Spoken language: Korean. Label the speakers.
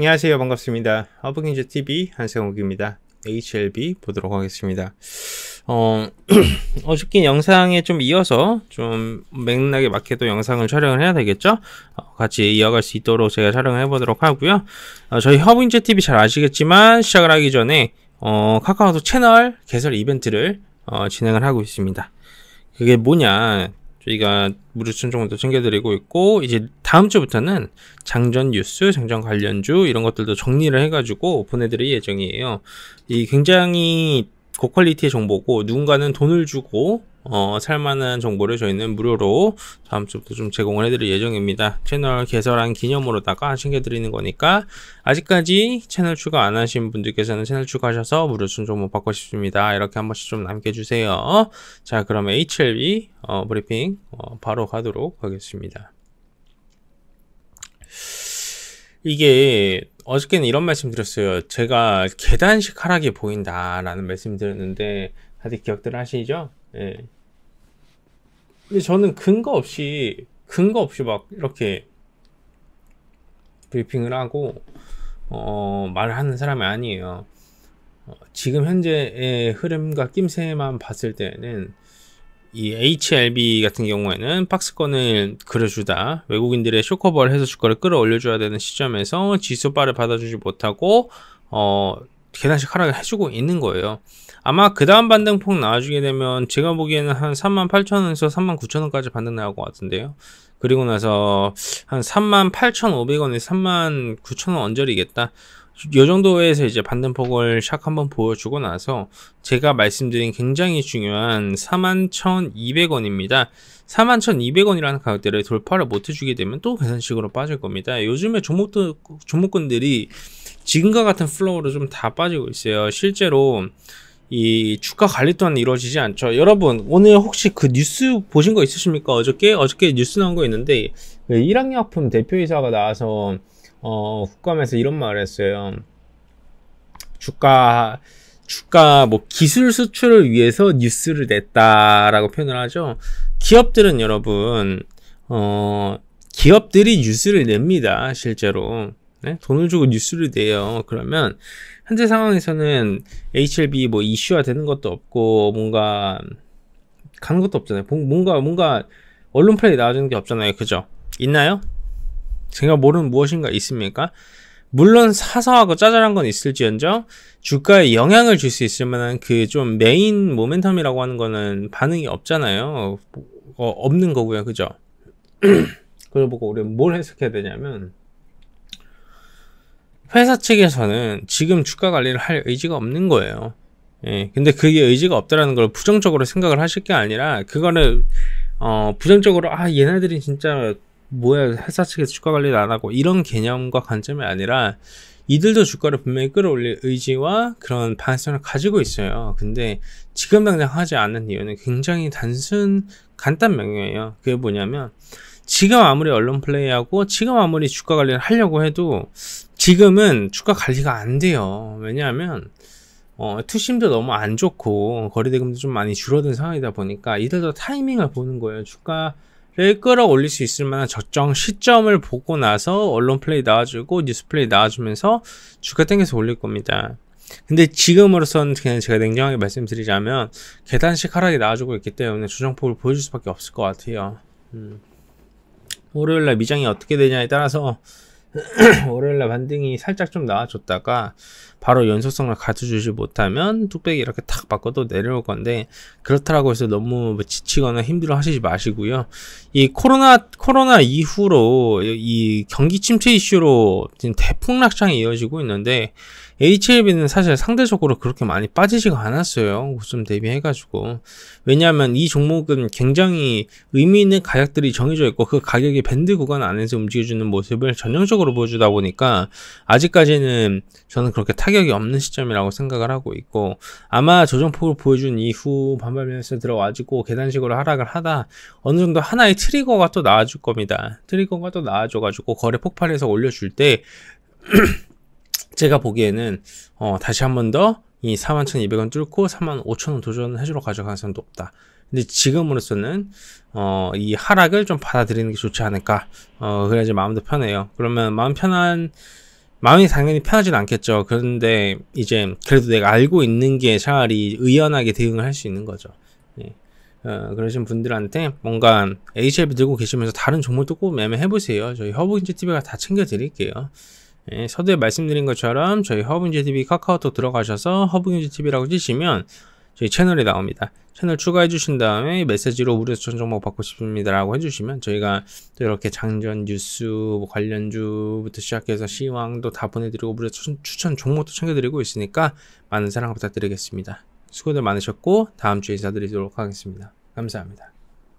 Speaker 1: 안녕하세요 반갑습니다 허브긴즈 TV 한세욱입니다 HLB 보도록 하겠습니다 어, 어저께 영상에 좀 이어서 좀 맥락에 맞게 도 영상을 촬영을 해야 되겠죠 어, 같이 이어갈 수 있도록 제가 촬영을 해보도록 하고요 어, 저희 허브긴즈 TV 잘 아시겠지만 시작을 하기 전에 어, 카카오톡 채널 개설 이벤트를 어, 진행을 하고 있습니다 그게 뭐냐 저희가 무료 신청도 챙겨드리고 있고 이제 다음 주부터는 장전 뉴스, 장전 관련주 이런 것들도 정리를 해가지고 보내드릴 예정이에요. 이 굉장히 고퀄리티의 정보고 누군가는 돈을 주고 어, 살만한 정보를 저희는 무료로 다음 주부터 좀 제공을 해드릴 예정입니다. 채널 개설한 기념으로다가 챙겨드리는 거니까 아직까지 채널 추가 안 하신 분들께서는 채널 추가하셔서 무료 순정못 받고 싶습니다. 이렇게 한 번씩 좀 남겨주세요. 자 그럼 HLB 어, 브리핑 어, 바로 가도록 하겠습니다. 이게 어저께는 이런 말씀 드렸어요. 제가 계단식 하락이 보인다라는 말씀 드렸는데 다들 기억들 하시죠? 예. 근데 저는 근거 없이 근거 없이 막 이렇게 브리핑을 하고 어, 말을 하는 사람이 아니에요. 어, 지금 현재의 흐름과 낌새만 봤을 때는 이 HLB 같은 경우에는 박스권을 그려주다 외국인들의 쇼커버를 해서 주가를 끌어올려줘야 되는 시점에서 지수바를 받아주지 못하고 어, 계단식 하락을 해주고 있는 거예요. 아마 그 다음 반등폭 나와주게 되면 제가 보기에는 한 38,000원에서 39,000원까지 반등 나올 것 같은데요. 그리고 나서 한 38,500원에서 39,000원 언저리겠다. 요 정도에서 이제 반는 폭을 샥 한번 보여주고 나서 제가 말씀드린 굉장히 중요한 41,200원입니다. 41,200원이라는 가격대를 돌파를 못 해주게 되면 또 계산식으로 빠질 겁니다. 요즘에 종목도, 종목군들이 지금과 같은 플로우로 좀 다 빠지고 있어요. 실제로 이 주가 관리 또한 이루어지지 않죠. 여러분, 오늘 혹시 그 뉴스 보신 거 있으십니까? 어저께? 어저께 뉴스 나온 거 있는데, 1학년 그 학품 대표이사가 나와서 어, 국감에서 이런 말을 했어요. 주가, 주가 뭐 기술 수출을 위해서 뉴스를 냈다라고 표현을 하죠. 기업들은 여러분, 어, 기업들이 뉴스를 냅니다. 실제로. 네? 돈을 주고 뉴스를 내요. 그러면 현재 상황에서는 HLB 뭐 이슈화 되는 것도 없고 뭔가 가는 것도 없잖아요. 뭔가 뭔가 언론 플레이 나와주는 게 없잖아요. 그죠? 있나요? 제가 모르는 무엇인가 있습니까? 물론 사소하고 짜잘한 건 있을지언정 주가에 영향을 줄 수 있을 만한 그 좀 메인 모멘텀이라고 하는 거는 반응이 없잖아요. 어, 없는 거고요. 그죠? 그걸 보고 우리 는뭘 해석해야 되냐면 회사 측에서는 지금 주가 관리를 할 의지가 없는 거예요. 예, 근데 그게 의지가 없다라는 걸 부정적으로 생각을 하실 게 아니라 그거는 어, 부정적으로 아 얘네들이 진짜 뭐야 회사 측에서 주가 관리를 안 하고 이런 개념과 관점이 아니라 이들도 주가를 분명히 끌어올릴 의지와 그런 방향성을 가지고 있어요. 근데 지금 당장 하지 않는 이유는 굉장히 단순 간단 명료예요. 그게 뭐냐면 지금 아무리 언론 플레이하고 지금 아무리 주가 관리를 하려고 해도 지금은 주가 관리가 안 돼요. 왜냐하면 어, 투심도 너무 안 좋고 거래대금도 좀 많이 줄어든 상황이다 보니까 이들도 타이밍을 보는 거예요. 주가 를 끌어올릴 수 있을 만한 적정 시점을 보고 나서 언론 플레이 나와주고 뉴스 플레이 나와주면서 주가 땡겨서 올릴 겁니다. 근데 지금으로선 그냥 제가 냉정하게 말씀드리자면 계단식 하락이 나와주고 있기 때문에 조정폭을 보여줄 수밖에 없을 것 같아요. 음. 월요일날 미장이 어떻게 되냐에 따라서 월요일날 반등이 살짝 좀 나와줬다가 바로 연속성을 갖춰주지 못하면 뚝배기 이렇게 탁 바꿔도 내려올 건데 그렇다고 라 해서 너무 뭐 지치거나 힘들어 하시지 마시고요. 이 코로나 코로나 이후로 이 경기 침체 이슈로 지금 대폭락장이 이어지고 있는데 HLB는 사실 상대적으로 그렇게 많이 빠지지가 않았어요. 고점 대비해가지고. 왜냐하면 이 종목은 굉장히 의미 있는 가격들이 정해져 있고 그 가격이 밴드 구간 안에서 움직여주는 모습을 전형적으로 보여주다 보니까 아직까지는 저는 그렇게 타격이 없는 시점이라고 생각을 하고 있고 아마 조정폭을 보여준 이후 반발 면에서 들어와지고 계단식으로 하락을 하다 어느 정도 하나의 트리거가 또 나와줄 겁니다. 트리거가 또 나와줘가지고 거래 폭발해서 올려줄 때 제가 보기에는 어, 다시 한 번 더 이 41,200원 뚫고 35,000원 도전해 주러 가져갈 가능성이 높다. 근데 지금으로서는 어, 이 하락을 좀 받아들이는 게 좋지 않을까. 어, 그래야지 마음도 편해요. 그러면 마음 편한 마음이 당연히 편하진 않겠죠. 그런데 이제 그래도 내가 알고 있는 게 차라리 의연하게 대응을 할 수 있는 거죠. 예. 어, 그러신 분들한테 뭔가 HLB 들고 계시면서 다른 종목도 꼭 매매해보세요. 저희 허브인지 TV가 다 챙겨드릴게요. 예, 서두에 말씀드린 것처럼 저희 허브인재TV 카카오톡 들어가셔서 허브인재TV라고 치시면 저희 채널이 나옵니다. 채널 추가해 주신 다음에 메시지로 무료 추천 종목 받고 싶습니다 라고 해주시면 저희가 또 이렇게 장전 뉴스 뭐 관련주부터 시작해서 시황도 다 보내드리고 무료 추천, 추천 종목도 챙겨드리고 있으니까 많은 사랑 부탁드리겠습니다. 수고들 많으셨고 다음 주에 인사드리도록 하겠습니다. 감사합니다.